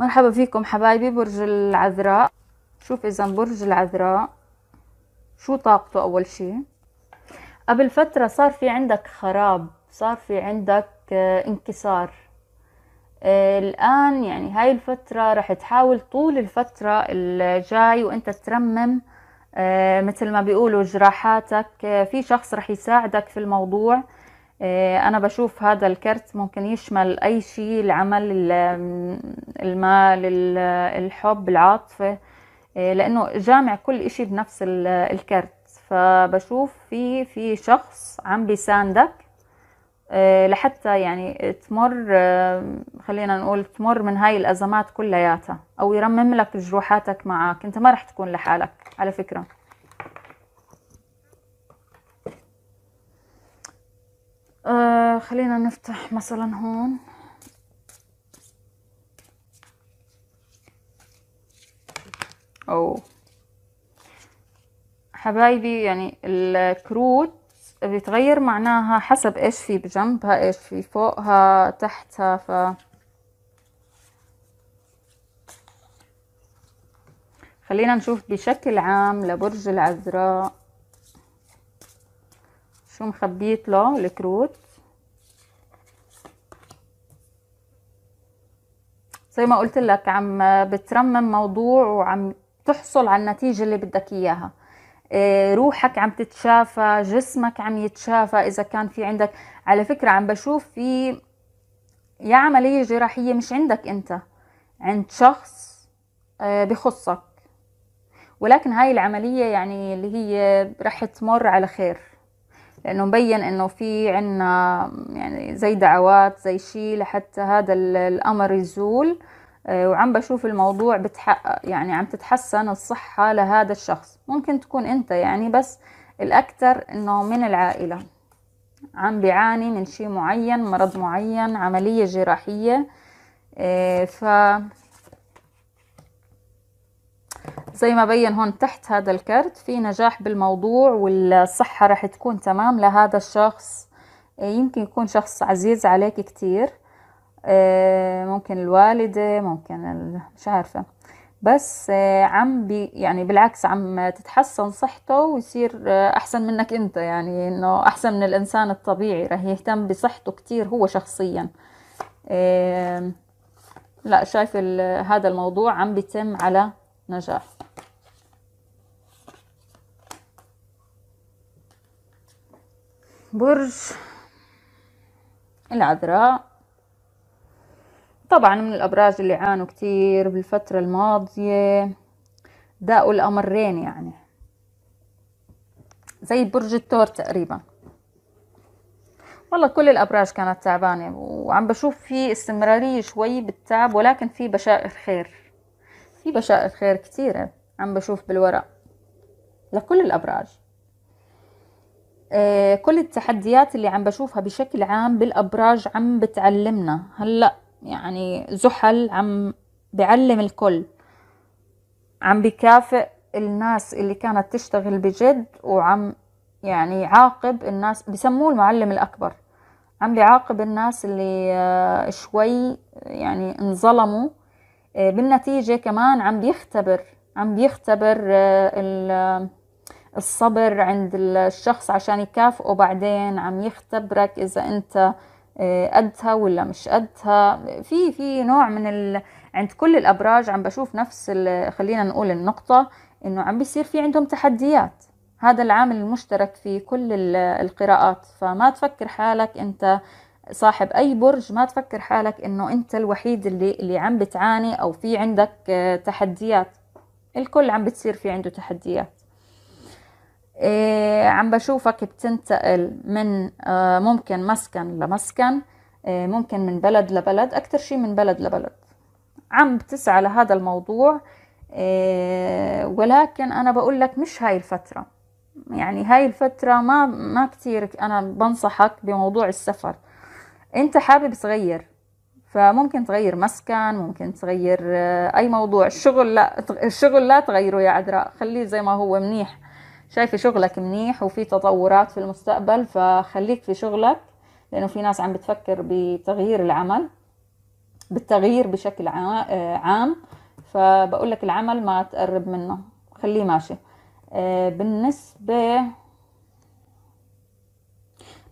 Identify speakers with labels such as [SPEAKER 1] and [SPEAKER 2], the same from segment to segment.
[SPEAKER 1] مرحبا فيكم حبايبي برج العذراء شوف اذا برج العذراء شو طاقته اول شي قبل فترة صار في عندك خراب صار في عندك آه، انكسار آه، الآن يعني هاي الفترة رح تحاول طول الفترة الجاي وانت ترمم آه، مثل ما بيقولوا جراحاتك في شخص رح يساعدك في الموضوع آه، انا بشوف هذا الكرت ممكن يشمل اي شيء العمل المال الحب العاطفه آه، لانه جامع كل إشي بنفس الكرت فبشوف في في شخص عم بيساندك آه، لحتى يعني تمر خلينا نقول تمر من هاي الازمات كلياتها او يرمم لك جروحاتك معك انت ما رح تكون لحالك على فكره آه خلينا نفتح مثلا هون أو حبايبي يعني الكروت بيتغير معناها حسب ايش في بجنبها ايش في فوقها تحتها ف خلينا نشوف بشكل عام لبرج العذراء شو مخبيت له الكروت زي ما قلت لك عم بترمم موضوع وعم تحصل على النتيجة اللي بدك إياها آه، روحك عم تتشافى جسمك عم يتشافى إذا كان في عندك على فكرة عم بشوف في يا عملية جراحية مش عندك أنت عند شخص آه، بخصك ولكن هاي العملية يعني اللي هي رح تمر على خير لأنه مبين أنه في عنا يعني زي دعوات زي شيء لحتى هذا الأمر يزول آه، وعم بشوف الموضوع بتحقق يعني عم تتحسن الصحة لهذا الشخص ممكن تكون أنت يعني بس الأكثر أنه من العائلة عم بيعاني من شيء معين مرض معين عملية جراحية آه، ف زي ما بين هون تحت هذا الكرت في نجاح بالموضوع والصحة رح تكون تمام لهذا الشخص إيه، يمكن يكون شخص عزيز عليك كتير إيه، ممكن الوالدة ممكن مش عارفة بس إيه، عم بي يعني بالعكس عم تتحسن صحته ويصير أحسن منك أنت يعني إنه أحسن من الإنسان الطبيعي رح يهتم بصحته كتير هو شخصيا لا شايف هذا الموضوع عم بيتم على نجاح برج العذراء طبعا من الأبراج اللي عانوا كتير بالفترة الماضية داقوا الأمرين يعني زي برج التور تقريبا والله كل الأبراج كانت تعبانة وعم بشوف في استمرارية شوي بالتعب ولكن في بشائر خير في بشائر خير كتيرة عم بشوف بالورق لكل الأبراج آه، كل التحديات اللي عم بشوفها بشكل عام بالأبراج عم بتعلمنا هلأ يعني زحل عم بعلم الكل عم بكافئ الناس اللي كانت تشتغل بجد وعم يعني عاقب الناس بسموه المعلم الأكبر عم بيعاقب الناس اللي آه، شوي يعني انظلموا آه، بالنتيجة كمان عم بيختبر عم بيختبر الصبر عند الشخص عشان يكافئه بعدين عم يختبرك إذا أنت آه، قدها ولا مش قدها في في نوع من ال... عند كل الأبراج عم بشوف نفس ال... خلينا نقول النقطة إنه عم بيصير في عندهم تحديات هذا العامل المشترك في كل القراءات فما تفكر حالك أنت صاحب أي برج ما تفكر حالك إنه أنت الوحيد اللي اللي عم بتعاني أو في عندك آه، تحديات الكل عم بتصير في عنده تحديات إيه، عم بشوفك بتنتقل من آه، ممكن مسكن لمسكن إيه، ممكن من بلد لبلد أكتر شيء من بلد لبلد عم بتسعى لهذا الموضوع إيه، ولكن أنا بقول لك مش هاي الفترة يعني هاي الفترة ما ما كتير أنا بنصحك بموضوع السفر أنت حابب تغير فممكن تغير مسكن ممكن تغير آه، أي موضوع الشغل لا الشغل لا تغيره يا عذراء خليه زي ما هو منيح شايفة شغلك منيح وفي تطورات في المستقبل فخليك في شغلك لأنه في ناس عم بتفكر بتغيير العمل بالتغيير بشكل عام فبقول لك العمل ما تقرب منه خليه ماشي آه، بالنسبة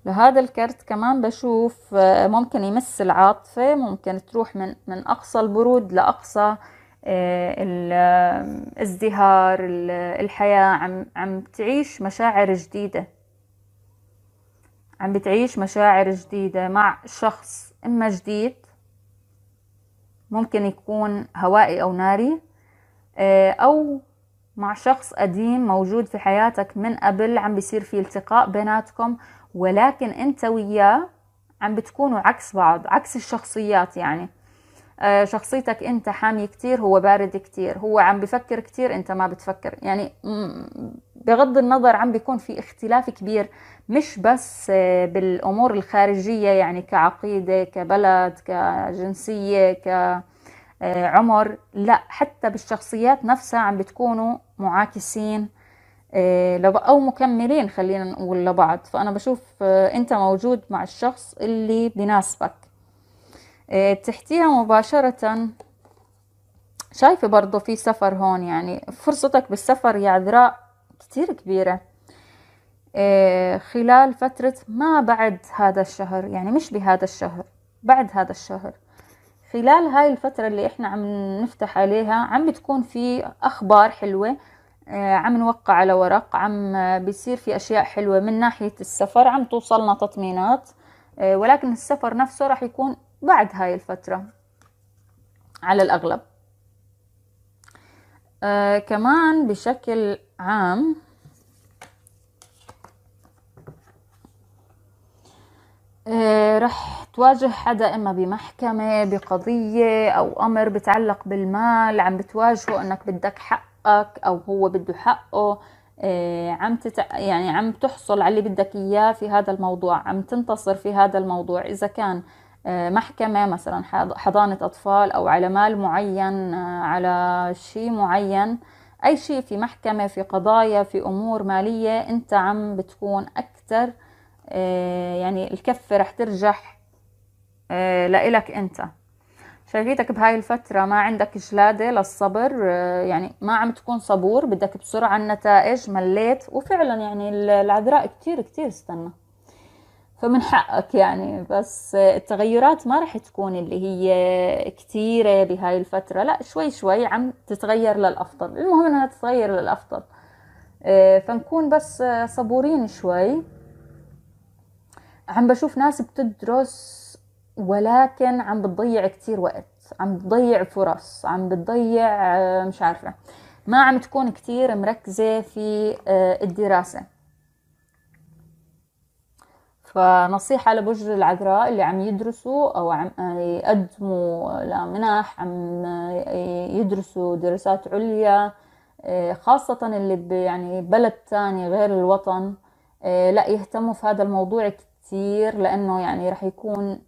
[SPEAKER 1] لهذا الكرت كمان بشوف آه، ممكن يمس العاطفة ممكن تروح من من أقصى البرود لأقصى آه، الازدهار الحياة عم, عم تعيش مشاعر جديدة عم بتعيش مشاعر جديدة مع شخص إما جديد ممكن يكون هوائي أو ناري آه، أو مع شخص قديم موجود في حياتك من قبل عم بيصير في التقاء بيناتكم ولكن أنت وياه عم بتكونوا عكس بعض عكس الشخصيات يعني آه، شخصيتك انت حامي كتير هو بارد كتير هو عم بفكر كتير انت ما بتفكر يعني بغض النظر عم بيكون في اختلاف كبير مش بس آه، بالامور الخارجيه يعني كعقيده كبلد كجنسيه كعمر آه، لا حتى بالشخصيات نفسها عم بتكونوا معاكسين او مكملين خلينا نقول لبعض فانا بشوف انت موجود مع الشخص اللي بناسبك آه، تحتيها مباشرة شايفة برضو في سفر هون يعني فرصتك بالسفر يا عذراء كتير كبيرة آه، خلال فترة ما بعد هذا الشهر يعني مش بهذا الشهر بعد هذا الشهر خلال هاي الفترة اللي احنا عم نفتح عليها عم بتكون في اخبار حلوة آه، عم نوقع على ورق عم بيصير في اشياء حلوة من ناحية السفر عم توصلنا تطمينات ولكن السفر نفسه راح يكون بعد هاي الفترة على الأغلب آه كمان بشكل عام آه رح تواجه حدا إما بمحكمة بقضية أو أمر بتعلق بالمال عم بتواجهه إنك بدك حقك أو هو بده حقه آه عم تتع... يعني عم تحصل على اللي بدك إياه في هذا الموضوع عم تنتصر في هذا الموضوع إذا كان آه آه، محكمة مثلا حضانة أطفال أو على مال معين آه، على شيء معين أي شيء في محكمة في قضايا في أمور مالية أنت عم بتكون أكثر آه، يعني الكفة رح ترجح لإلك أنت شايفيتك بهاي الفترة ما عندك جلادة للصبر يعني ما عم تكون صبور بدك بسرعة النتائج مليت وفعلا يعني العذراء كتير كتير استنى فمن حقك يعني بس التغيرات ما رح تكون اللي هي كثيرة بهاي الفترة لا شوي شوي عم تتغير للأفضل المهم أنها تتغير للأفضل آه، فنكون بس صبورين شوي عم بشوف ناس بتدرس ولكن عم بتضيع كتير وقت عم بتضيع فرص عم بتضيع آه، مش عارفة ما عم تكون كتير مركزة في آه، الدراسة فنصيحة لبجر العذراء اللي عم يدرسوا أو عم يقدموا لمنح عم يدرسوا دراسات عليا آه، خاصة اللي يعني بلد تاني غير الوطن آه، لا يهتموا في هذا الموضوع كتير لأنه يعني رح يكون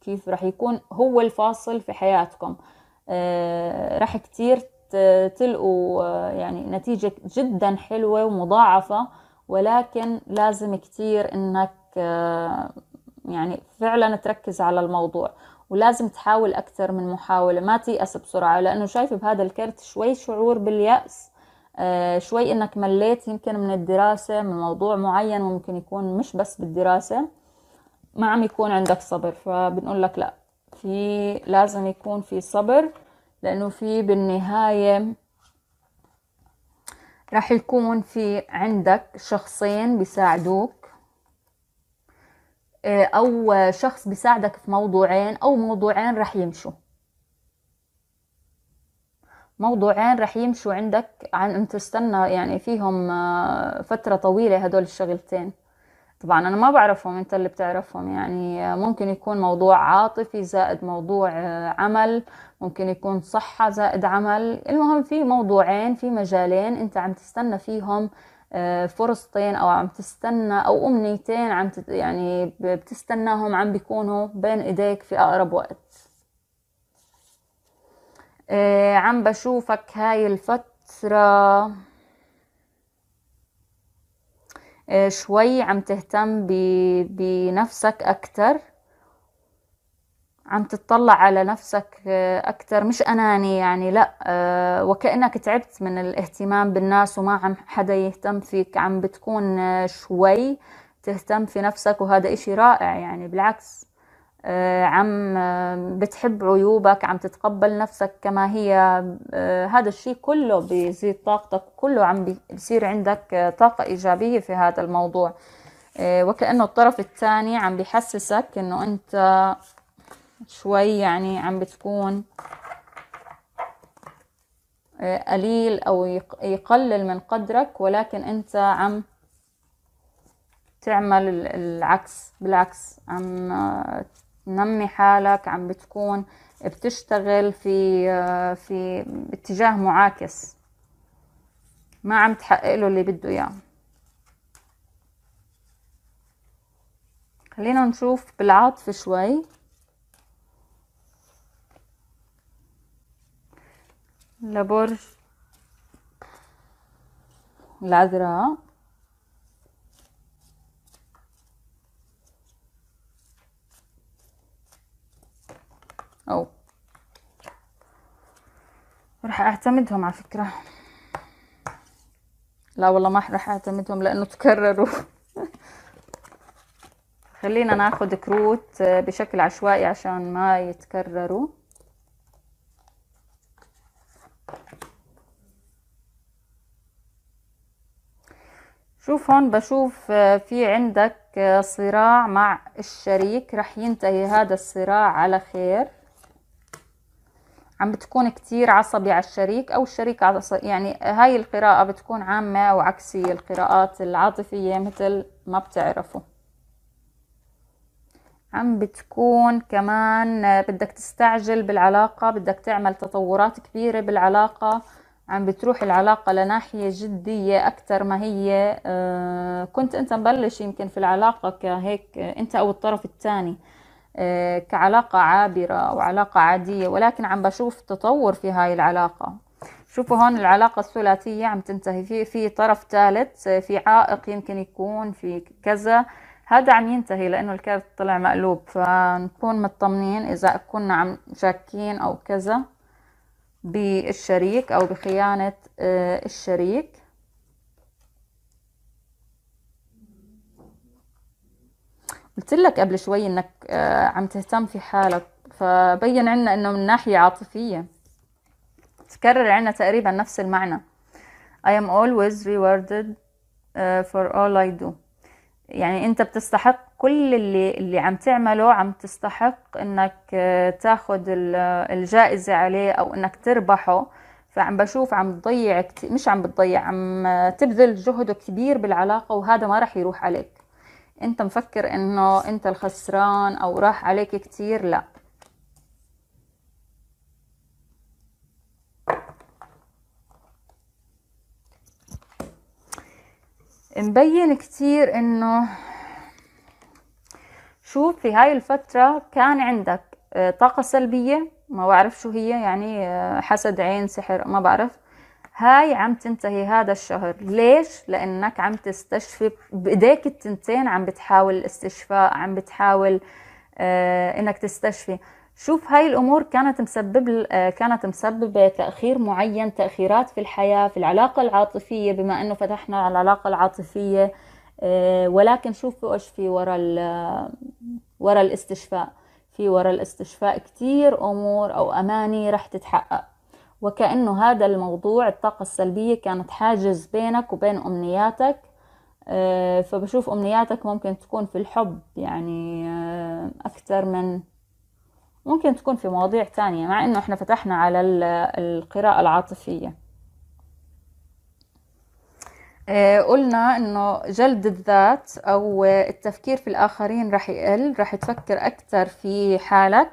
[SPEAKER 1] كيف رح يكون هو الفاصل في حياتكم آه، رح كتير تلقوا يعني نتيجة جدا حلوة ومضاعفة ولكن لازم كتير انك آه، يعني فعلا تركز على الموضوع ولازم تحاول أكثر من محاولة ما تيأس بسرعة لأنه شايف بهذا الكرت شوي شعور باليأس آه، شوي إنك مليت يمكن من الدراسة من موضوع معين ممكن يكون مش بس بالدراسة ما عم يكون عندك صبر فبنقول لك لا في لازم يكون في صبر لأنه في بالنهاية راح يكون في عندك شخصين بيساعدوك آه، او شخص بيساعدك في موضوعين او موضوعين رح يمشوا موضوعين رح يمشوا عندك عن ان تستنى يعني فيهم آه، فترة طويلة هدول الشغلتين طبعا انا ما بعرفهم انت اللي بتعرفهم يعني آه، ممكن يكون موضوع عاطفي زائد موضوع عمل ممكن يكون صحة زائد عمل المهم في موضوعين في مجالين انت عم تستنى فيهم آه، فرصتين او عم تستنى او امنيتين عم تت يعني بتستناهم عم بيكونوا بين ايديك في اقرب وقت آه، عم بشوفك هاي الفترة آه، شوي عم تهتم بنفسك اكتر عم تطلع على نفسك آه، أكثر مش أناني يعني لا آه، وكأنك تعبت من الاهتمام بالناس وما عم حدا يهتم فيك عم بتكون آه، شوي تهتم في نفسك وهذا إشي رائع يعني بالعكس عم بتحب عيوبك عم تتقبل نفسك كما هي هذا الشيء كله بيزيد طاقتك كله عم بيصير عندك طاقة إيجابية في هذا الموضوع وكأنه الطرف الثاني عم بيحسسك إنه أنت شوي يعني عم بتكون آه، قليل أو يقلل من قدرك ولكن أنت عم تعمل العكس بالعكس عم تنمي آه، حالك عم بتكون بتشتغل في آه، في اتجاه معاكس ما عم تحقق له اللي بده اياه خلينا نشوف بالعاطفة شوي لبرج العذراء أو راح أعتمدهم على فكرة لا والله ما راح أعتمدهم لأنه تكرروا خلينا ناخد كروت بشكل عشوائي عشان ما يتكرروا شوف هون بشوف آه، في عندك آه، صراع مع الشريك رح ينتهي هذا الصراع على خير عم بتكون كتير عصبي على الشريك او الشريك عصبي يعني هاي القراءة بتكون عامة وعكسية القراءات العاطفية مثل ما بتعرفوا عم بتكون كمان آه، بدك تستعجل بالعلاقة بدك تعمل تطورات كبيرة بالعلاقة عم بتروح العلاقة لناحية جدية أكثر ما هي آه، كنت أنت مبلش يمكن في العلاقة كهيك آه، أنت أو الطرف الثاني آه، كعلاقة عابرة أو علاقة عادية ولكن عم بشوف تطور في هاي العلاقة شوفوا هون العلاقة الثلاثية عم تنتهي في في طرف ثالث في عائق يمكن يكون في كذا هذا عم ينتهي لأنه الكارت طلع مقلوب فنكون مطمنين إذا كنا عم شاكين أو كذا بالشريك أو بخيانة آه، الشريك قلت لك قبل شوي انك آه، عم تهتم في حالك فبين عنا انه من ناحية عاطفية تكرر عنا تقريبا نفس المعنى I am always rewarded آه، for all I do يعني انت بتستحق كل اللي اللي عم تعمله عم تستحق انك آه، تاخذ الجائزة عليه او انك تربحه فعم بشوف عم تضيع مش عم بتضيع عم آه، تبذل جهد كبير بالعلاقة وهذا ما راح يروح عليك انت مفكر انه انت الخسران او راح عليك كثير لا مبين كثير انه شوف في هاي الفترة كان عندك آه، طاقة سلبية ما بعرف شو هي يعني آه، حسد عين سحر ما بعرف هاي عم تنتهي هذا الشهر ليش لانك عم تستشفي بايديك التنتين عم بتحاول الاستشفاء عم بتحاول آه انك تستشفي شوف هاي الامور كانت مسبب آه كانت مسببه تاخير معين تاخيرات في الحياه في العلاقه العاطفيه بما انه فتحنا على العلاقه العاطفيه آه ولكن شوفوا ايش في ورا ورا الاستشفاء في ورا الاستشفاء كتير أمور أو أماني رح تتحقق وكأنه هذا الموضوع الطاقة السلبية كانت حاجز بينك وبين أمنياتك آه، فبشوف أمنياتك ممكن تكون في الحب يعني آه، أكثر من ممكن تكون في مواضيع تانية مع إنه إحنا فتحنا على القراءة العاطفية آه، قلنا انه جلد الذات او التفكير في الاخرين رح يقل رح تفكر اكثر في حالك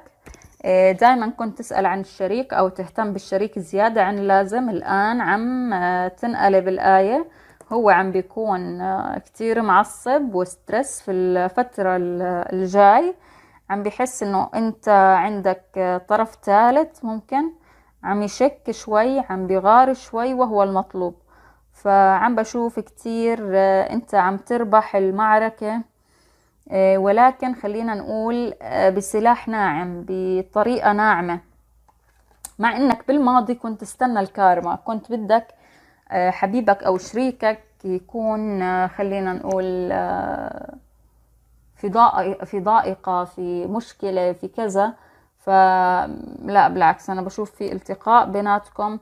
[SPEAKER 1] آه، دائما كنت تسأل عن الشريك أو تهتم بالشريك زيادة عن اللازم الآن عم آه، تنقلب الآية هو عم بيكون كتير معصب وسترس في الفترة الجاي عم بيحس انه انت عندك طرف ثالث ممكن عم يشك شوي عم بيغار شوي وهو المطلوب فعم بشوف كتير آه، انت عم تربح المعركة آه، ولكن خلينا نقول آه، بسلاح ناعم بطريقة ناعمة مع انك بالماضي كنت تستنى الكارما كنت بدك حبيبك او شريكك يكون خلينا نقول في ضائقة في مشكلة في كذا فلا بالعكس أنا بشوف في التقاء بيناتكم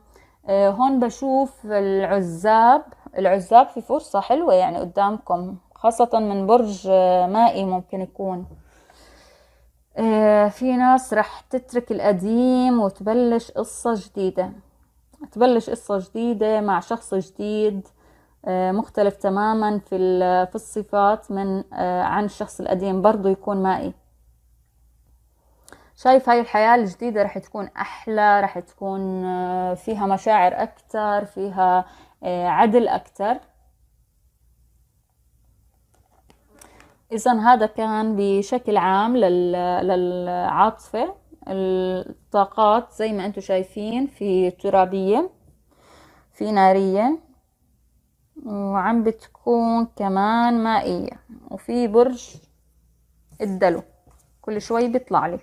[SPEAKER 1] آه، هون بشوف العزاب العزاب في فرصة حلوة يعني قدامكم خاصة من برج آه، مائي ممكن يكون آه، في ناس رح تترك القديم وتبلش قصة جديدة تبلش قصة جديدة مع شخص جديد مختلف تماما في الصفات من عن الشخص القديم برضه يكون مائي شايف هاي الحياة الجديدة رح تكون أحلى رح تكون آه، فيها مشاعر أكتر فيها آه، عدل أكتر إذا هذا كان بشكل عام للعاطفة الطاقات زي ما أنتم شايفين في ترابية في نارية وعم بتكون كمان مائية وفي برج الدلو كل شوي بيطلع لي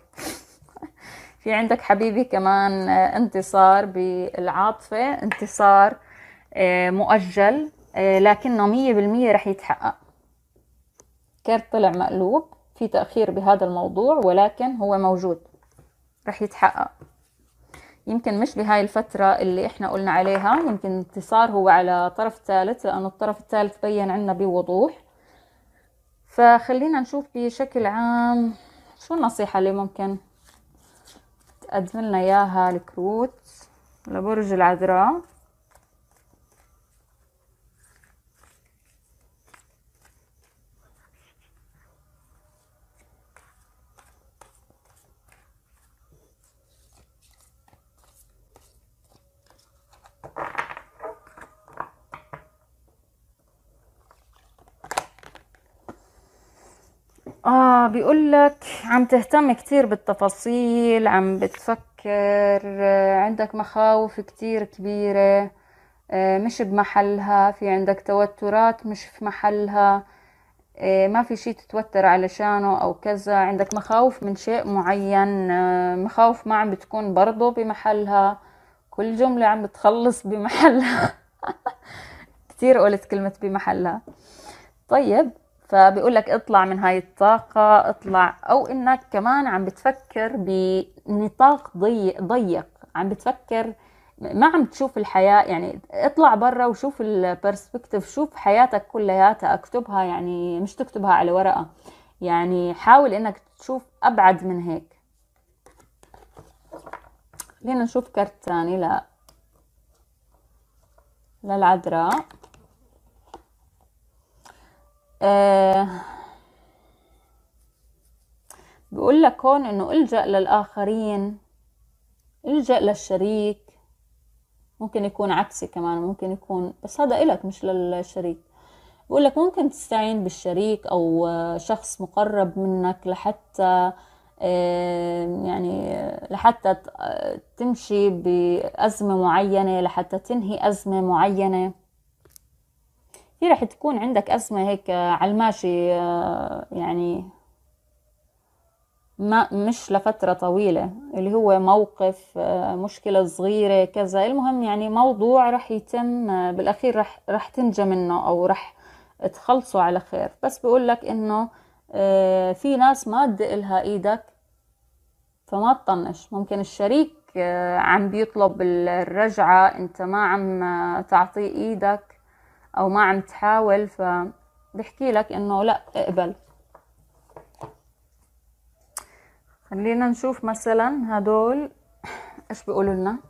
[SPEAKER 1] في عندك حبيبي كمان آه، انتصار بالعاطفة انتصار آه، مؤجل آه، لكنه مية بالمية رح يتحقق كارت طلع مقلوب في تأخير بهذا الموضوع ولكن هو موجود رح يتحقق يمكن مش بهاي الفترة اللي احنا قلنا عليها يمكن انتصار هو على طرف ثالث لأنه الطرف الثالث بين عنا بوضوح فخلينا نشوف بشكل عام شو النصيحة اللي ممكن تقدم لنا إياها الكروت لبرج العذراء آه بيقول لك عم تهتم كتير بالتفاصيل عم بتفكر آه، عندك مخاوف كتير كبيرة آه، مش بمحلها في عندك توترات مش في محلها آه، ما في شيء تتوتر علشانه أو كذا عندك مخاوف من شيء معين مخاوف ما عم بتكون برضه بمحلها كل جملة عم بتخلص بمحلها كتير قلت كلمة بمحلها طيب فبيقول لك اطلع من هاي الطاقة اطلع أو إنك كمان عم بتفكر بنطاق ضيق ضيق عم بتفكر ما عم تشوف الحياة يعني اطلع برا وشوف البرسبكتيف شوف حياتك كلياتها اكتبها يعني مش تكتبها على ورقة يعني حاول انك تشوف ابعد من هيك خلينا نشوف كرت ثاني لا للعذراء آه، بيقول لك هون انه الجأ للآخرين الجأ للشريك ممكن يكون عكسي كمان ممكن يكون بس هذا إلك مش للشريك بقول لك ممكن تستعين بالشريك أو شخص مقرب منك لحتى آه، يعني لحتى تمشي بأزمة معينة لحتى تنهي أزمة معينة هي راح تكون عندك أزمة هيك آه، على الماشي آه، يعني ما مش لفترة طويلة اللي هو موقف آه، مشكلة صغيرة كذا المهم يعني موضوع رح يتم بالأخير رح, رح تنجى منه أو رح تخلصوا على خير بس بقول لك إنه في ناس ما تدق إيدك فما تطنش ممكن الشريك عم بيطلب الرجعة انت ما عم تعطيه ايدك او ما عم تحاول فبحكي لك انه لا اقبل خلينا نشوف مثلا هدول ايش بيقولوا لنا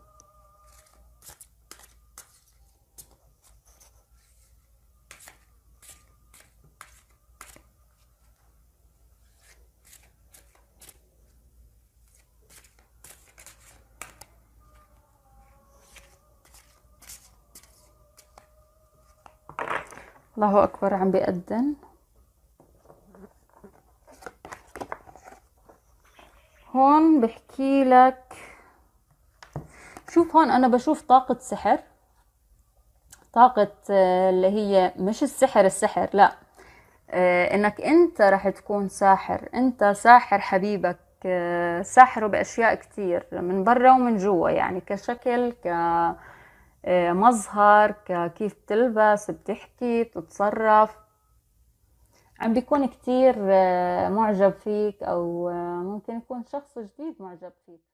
[SPEAKER 1] الله أكبر عم بيقدن هون بحكي لك شوف هون أنا بشوف طاقة سحر طاقة آه، اللي هي مش السحر السحر لا آه، انك انت رح تكون ساحر انت ساحر حبيبك آه، ساحره باشياء كتير من برا ومن جوا يعني كشكل ك آه، مظهر كيف بتلبس بتحكي بتتصرف عم بيكون كتير آه، معجب فيك أو آه، ممكن يكون شخص جديد معجب فيك